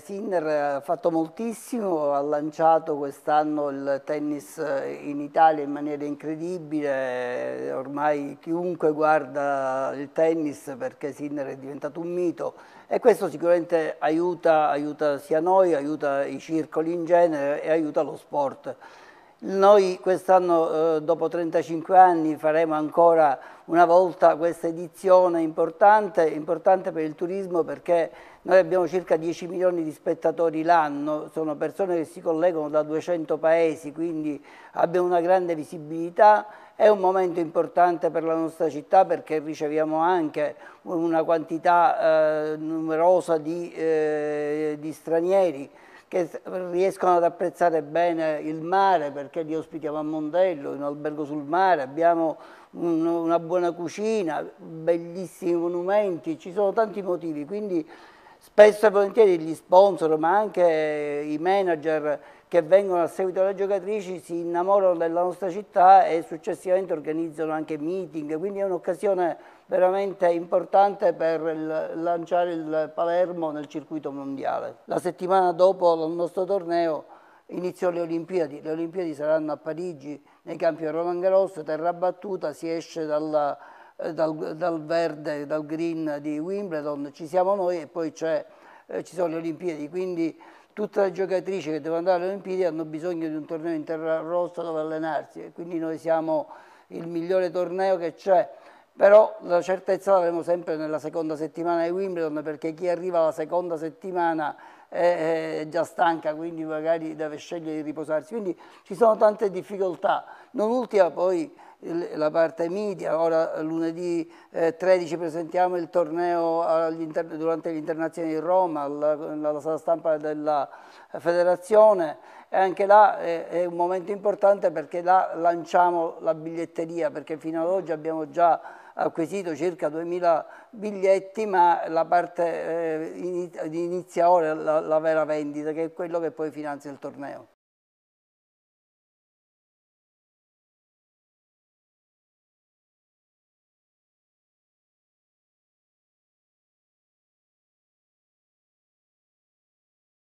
Sinner ha fatto moltissimo, ha lanciato quest'anno il tennis eh, in Italia in maniera incredibile, ormai chiunque guarda il tennis perché Sinner è diventato un mito e questo sicuramente aiuta, aiuta sia noi, aiuta i circoli in genere e aiuta lo sport. Noi quest'anno, eh, dopo 35 anni, faremo ancora una volta questa edizione importante, importante per il turismo perché noi abbiamo circa 10 milioni di spettatori l'anno, sono persone che si collegano da 200 paesi, quindi abbiamo una grande visibilità è un momento importante per la nostra città perché riceviamo anche una quantità eh, numerosa di, eh, di stranieri che riescono ad apprezzare bene il mare perché li ospitiamo a Mondello, in albergo sul mare, abbiamo un, una buona cucina, bellissimi monumenti, ci sono tanti motivi, quindi Spesso e volentieri gli sponsor, ma anche i manager che vengono a seguito delle giocatrici si innamorano della nostra città e successivamente organizzano anche meeting, quindi è un'occasione veramente importante per lanciare il Palermo nel circuito mondiale. La settimana dopo il nostro torneo iniziò le Olimpiadi, le Olimpiadi saranno a Parigi nei campi Roland Garros, terra battuta, si esce dalla eh, dal, dal, verde, dal green di Wimbledon, ci siamo noi e poi eh, ci sono le Olimpiadi, quindi tutte le giocatrici che devono andare alle Olimpiadi hanno bisogno di un torneo in terra rossa dove allenarsi e quindi noi siamo il migliore torneo che c'è però la certezza l'avremo sempre nella seconda settimana di Wimbledon perché chi arriva alla seconda settimana è, già stanca, quindi magari deve scegliere di riposarsi. Quindi ci sono tante difficoltà, non ultima poi la parte media, ora lunedì 13 eh, presentiamo il torneo durante l'internazionale di Roma, alla, alla sala stampa della federazione e anche là eh, è, un momento importante perché là lanciamo la biglietteria, perché fino ad oggi abbiamo già acquisito circa 2.000 biglietti, ma la parte eh, inizia ora la, la vera vendita, che è quello che poi finanzia il torneo.